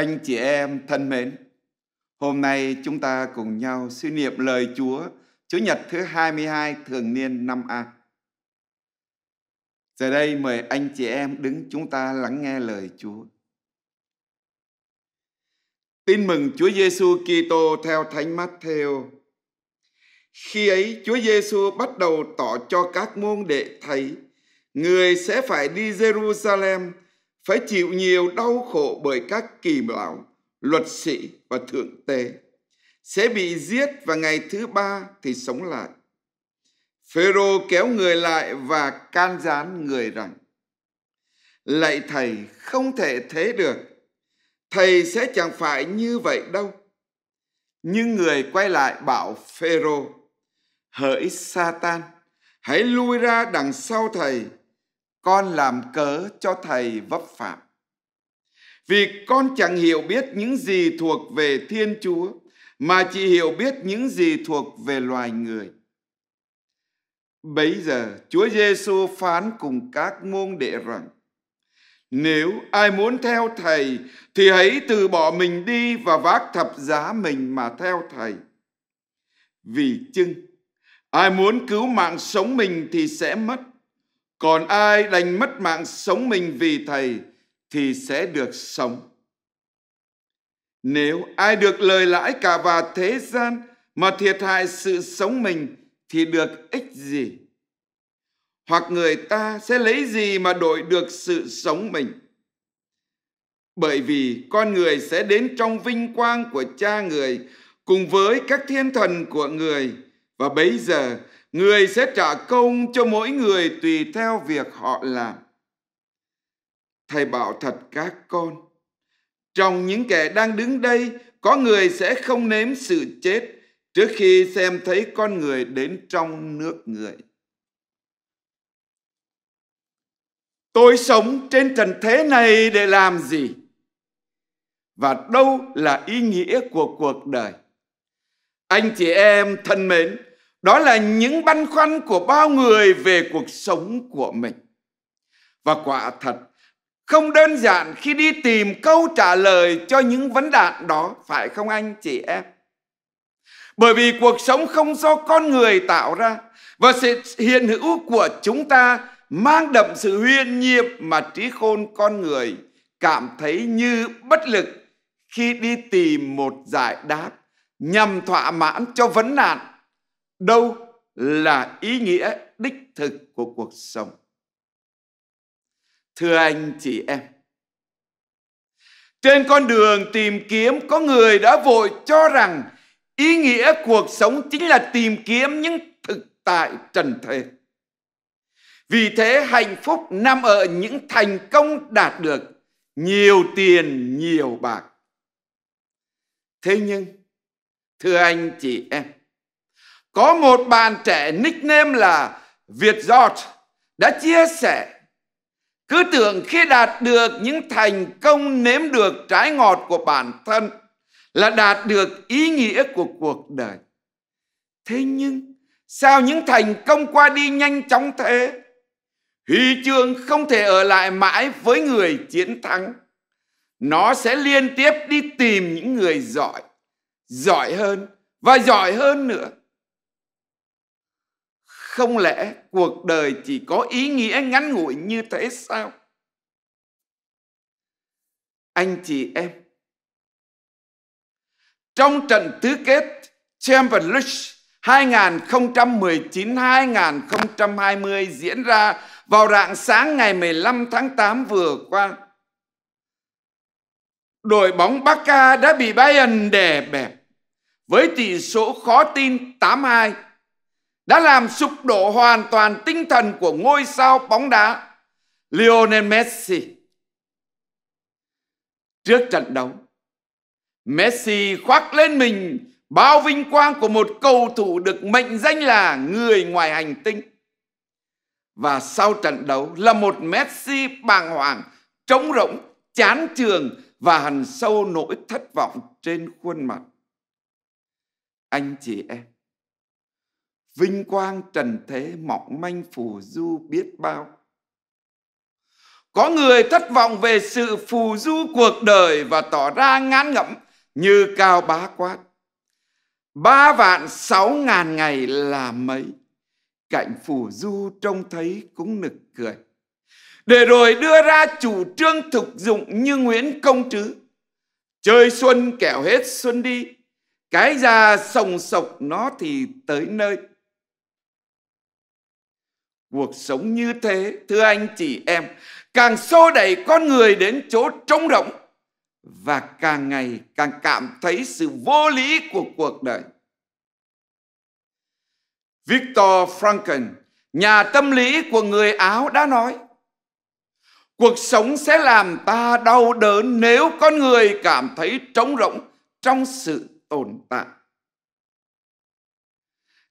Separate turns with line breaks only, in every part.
Anh chị em thân mến, hôm nay chúng ta cùng nhau suy niệm lời Chúa Chúa Nhật thứ 22 thường niên năm A. Giờ đây mời anh chị em đứng chúng ta lắng nghe lời Chúa. Tin mừng Chúa Giêsu Kitô theo Thánh Matthew. Khi ấy Chúa Giêsu bắt đầu tỏ cho các môn đệ thấy người sẽ phải đi Jerusalem phải chịu nhiều đau khổ bởi các kỳ bảo, luật sĩ và thượng tế, sẽ bị giết và ngày thứ ba thì sống lại. Phêrô kéo người lại và can gián người rằng: Lạy thầy không thể thế được, thầy sẽ chẳng phải như vậy đâu. Nhưng người quay lại bảo Phêrô: Hỡi Satan, hãy lui ra đằng sau thầy con làm cớ cho thầy vấp phạm vì con chẳng hiểu biết những gì thuộc về thiên chúa mà chỉ hiểu biết những gì thuộc về loài người bấy giờ chúa giêsu phán cùng các môn đệ rằng nếu ai muốn theo thầy thì hãy từ bỏ mình đi và vác thập giá mình mà theo thầy vì chưng ai muốn cứu mạng sống mình thì sẽ mất còn ai đành mất mạng sống mình vì Thầy thì sẽ được sống. Nếu ai được lời lãi cả và thế gian mà thiệt hại sự sống mình thì được ích gì? Hoặc người ta sẽ lấy gì mà đổi được sự sống mình? Bởi vì con người sẽ đến trong vinh quang của cha người cùng với các thiên thần của người và bấy giờ Người sẽ trả công cho mỗi người tùy theo việc họ làm. Thầy bảo thật các con, trong những kẻ đang đứng đây, có người sẽ không nếm sự chết trước khi xem thấy con người đến trong nước người. Tôi sống trên trần thế này để làm gì? Và đâu là ý nghĩa của cuộc đời? Anh chị em thân mến, đó là những băn khoăn của bao người về cuộc sống của mình và quả thật không đơn giản khi đi tìm câu trả lời cho những vấn đạn đó phải không anh chị em bởi vì cuộc sống không do con người tạo ra và sự hiện hữu của chúng ta mang đậm sự huyền nhiệm mà trí khôn con người cảm thấy như bất lực khi đi tìm một giải đáp nhằm thỏa mãn cho vấn nạn đâu là ý nghĩa đích thực của cuộc sống thưa anh chị em trên con đường tìm kiếm có người đã vội cho rằng ý nghĩa cuộc sống chính là tìm kiếm những thực tại trần thế vì thế hạnh phúc nằm ở những thành công đạt được nhiều tiền nhiều bạc thế nhưng thưa anh chị em có một bạn trẻ nickname là Việt Giọt đã chia sẻ cứ tưởng khi đạt được những thành công nếm được trái ngọt của bản thân là đạt được ý nghĩa của cuộc đời. Thế nhưng sao những thành công qua đi nhanh chóng thế? Huy chương không thể ở lại mãi với người chiến thắng. Nó sẽ liên tiếp đi tìm những người giỏi, giỏi hơn và giỏi hơn nữa không lẽ cuộc đời chỉ có ý nghĩa ngắn ngủi như thế sao? Anh chị em, trong trận tứ kết Champions League 2019-2020 diễn ra vào rạng sáng ngày 15 tháng 8 vừa qua. Đội bóng Barca đã bị Bayern đè bẹp với tỷ số khó tin 82 đã làm sụp đổ hoàn toàn tinh thần của ngôi sao bóng đá Lionel Messi. Trước trận đấu, Messi khoác lên mình bao vinh quang của một cầu thủ được mệnh danh là người ngoài hành tinh. Và sau trận đấu là một Messi bàng hoàng, trống rỗng, chán trường và hằn sâu nỗi thất vọng trên khuôn mặt. Anh chị em, vinh quang trần thế mỏng manh phù du biết bao có người thất vọng về sự phù du cuộc đời và tỏ ra ngán ngẩm như cao bá quát ba vạn sáu ngàn ngày là mấy cạnh phù du trông thấy cũng nực cười để rồi đưa ra chủ trương thực dụng như nguyễn công trứ chơi xuân kẻo hết xuân đi cái già sồng sộc nó thì tới nơi Cuộc sống như thế, thưa anh chị em, càng xô đẩy con người đến chỗ trống rỗng và càng ngày càng cảm thấy sự vô lý của cuộc đời. Victor Franken, nhà tâm lý của người Áo đã nói, cuộc sống sẽ làm ta đau đớn nếu con người cảm thấy trống rỗng trong sự tồn tại.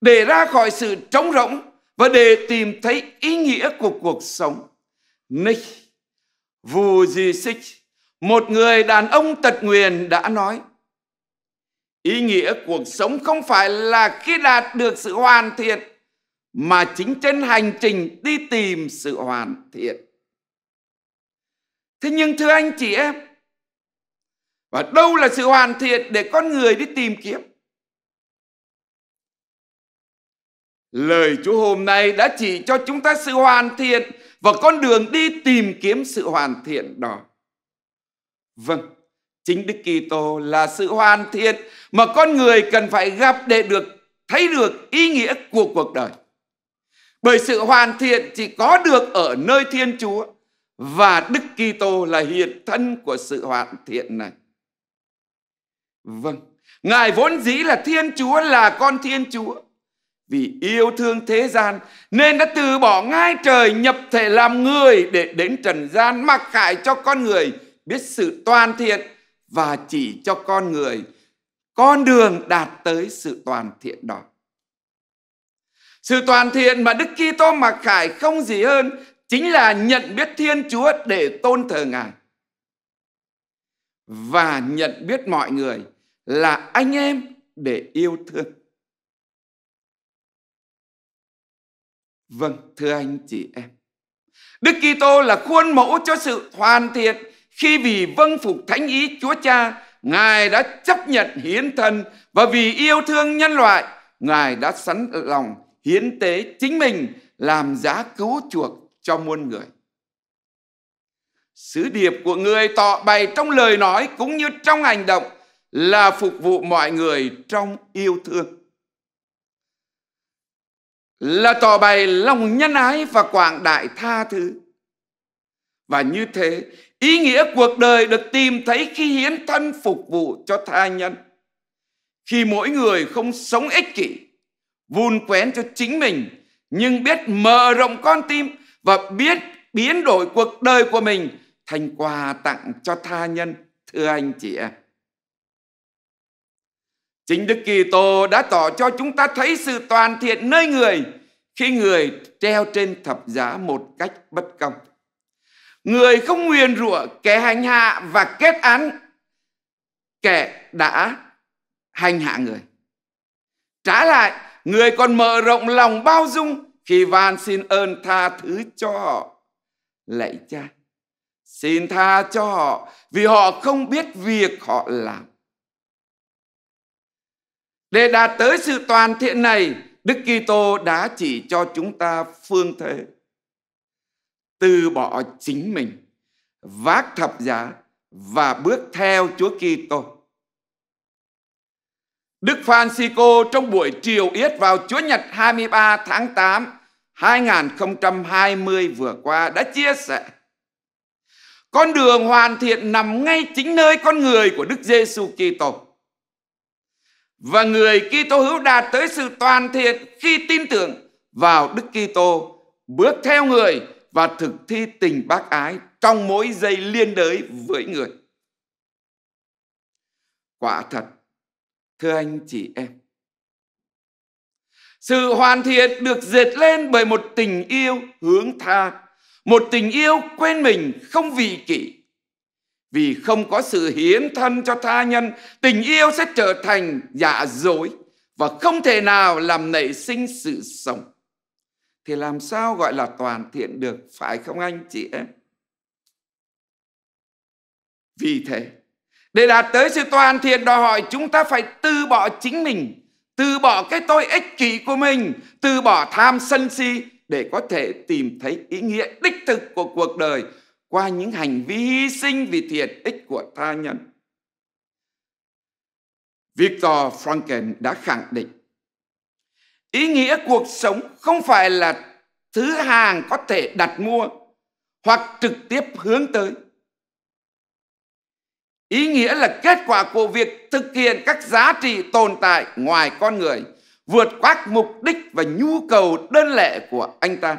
Để ra khỏi sự trống rỗng, và để tìm thấy ý nghĩa của cuộc sống. Nick Vujicic, một người đàn ông tật nguyền đã nói, ý nghĩa cuộc sống không phải là khi đạt được sự hoàn thiện, mà chính trên hành trình đi tìm sự hoàn thiện. Thế nhưng thưa anh chị em, và đâu là sự hoàn thiện để con người đi tìm kiếm? Lời Chúa hôm nay đã chỉ cho chúng ta sự hoàn thiện và con đường đi tìm kiếm sự hoàn thiện đó. Vâng, chính Đức Kitô là sự hoàn thiện mà con người cần phải gặp để được thấy được ý nghĩa của cuộc đời. Bởi sự hoàn thiện chỉ có được ở nơi Thiên Chúa và Đức Kitô là hiện thân của sự hoàn thiện này. Vâng, Ngài vốn dĩ là Thiên Chúa là con Thiên Chúa vì yêu thương thế gian nên đã từ bỏ ngai trời nhập thể làm người để đến trần gian mặc khải cho con người biết sự toàn thiện và chỉ cho con người con đường đạt tới sự toàn thiện đó. Sự toàn thiện mà Đức Kitô mặc khải không gì hơn chính là nhận biết Thiên Chúa để tôn thờ Ngài và nhận biết mọi người là anh em để yêu thương. Vâng, thưa anh chị em. Đức Kitô là khuôn mẫu cho sự hoàn thiện khi vì vâng phục thánh ý Chúa Cha, Ngài đã chấp nhận hiến thân và vì yêu thương nhân loại, Ngài đã sẵn lòng hiến tế chính mình làm giá cứu chuộc cho muôn người. Sứ điệp của người tỏ bày trong lời nói cũng như trong hành động là phục vụ mọi người trong yêu thương là tỏ bày lòng nhân ái và quảng đại tha thứ. Và như thế, ý nghĩa cuộc đời được tìm thấy khi hiến thân phục vụ cho tha nhân. Khi mỗi người không sống ích kỷ, vun quén cho chính mình, nhưng biết mở rộng con tim và biết biến đổi cuộc đời của mình thành quà tặng cho tha nhân. Thưa anh chị em. À. Chính Đức Kitô đã tỏ cho chúng ta thấy sự toàn thiện nơi người khi người treo trên thập giá một cách bất công. Người không nguyền rủa kẻ hành hạ và kết án kẻ đã hành hạ người. Trả lại, người còn mở rộng lòng bao dung khi van xin ơn tha thứ cho họ. Lạy cha, xin tha cho họ vì họ không biết việc họ làm để đạt tới sự toàn thiện này, Đức Kitô đã chỉ cho chúng ta phương thế từ bỏ chính mình, vác thập giá và bước theo Chúa Kitô. Đức Francisco trong buổi triều yết vào Chúa Nhật 23 tháng 8 2020 vừa qua đã chia sẻ con đường hoàn thiện nằm ngay chính nơi con người của Đức Giêsu Kitô và người Kitô hữu đạt tới sự toàn thiện khi tin tưởng vào Đức Kitô, bước theo người và thực thi tình bác ái trong mỗi giây liên đới với người. Quả thật, thưa anh chị em, sự hoàn thiện được dệt lên bởi một tình yêu hướng tha, một tình yêu quên mình không vì kỷ, vì không có sự hiến thân cho tha nhân, tình yêu sẽ trở thành giả dối và không thể nào làm nảy sinh sự sống. Thì làm sao gọi là toàn thiện được, phải không anh chị em? Vì thế, để đạt tới sự toàn thiện đòi hỏi chúng ta phải từ bỏ chính mình, từ bỏ cái tôi ích kỷ của mình, từ bỏ tham sân si để có thể tìm thấy ý nghĩa đích thực của cuộc đời qua những hành vi hy sinh vì thiện ích của tha nhân. Viktor Frankl đã khẳng định ý nghĩa cuộc sống không phải là thứ hàng có thể đặt mua hoặc trực tiếp hướng tới. Ý nghĩa là kết quả của việc thực hiện các giá trị tồn tại ngoài con người, vượt qua mục đích và nhu cầu đơn lẻ của anh ta.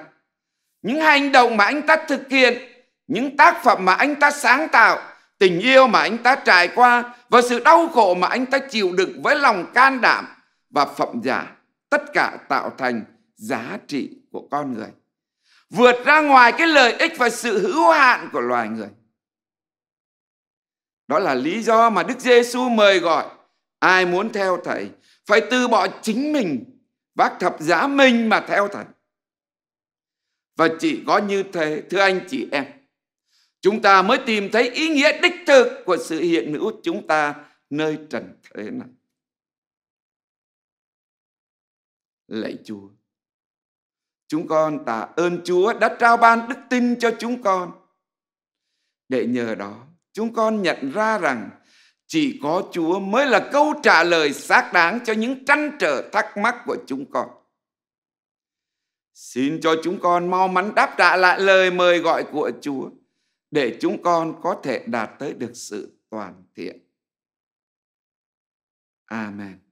Những hành động mà anh ta thực hiện những tác phẩm mà anh ta sáng tạo tình yêu mà anh ta trải qua và sự đau khổ mà anh ta chịu đựng với lòng can đảm và phẩm giả tất cả tạo thành giá trị của con người vượt ra ngoài cái lợi ích và sự hữu hạn của loài người đó là lý do mà Đức Giêsu mời gọi ai muốn theo thầy phải từ bỏ chính mình vác thập giá mình mà theo thầy và chỉ có như thế thưa anh chị em chúng ta mới tìm thấy ý nghĩa đích thực của sự hiện hữu chúng ta nơi trần thế này. Lạy Chúa, chúng con tạ ơn Chúa đã trao ban đức tin cho chúng con. Để nhờ đó, chúng con nhận ra rằng chỉ có Chúa mới là câu trả lời xác đáng cho những trăn trở thắc mắc của chúng con. Xin cho chúng con mau mắn đáp trả lại lời mời gọi của Chúa để chúng con có thể đạt tới được sự toàn thiện. Amen.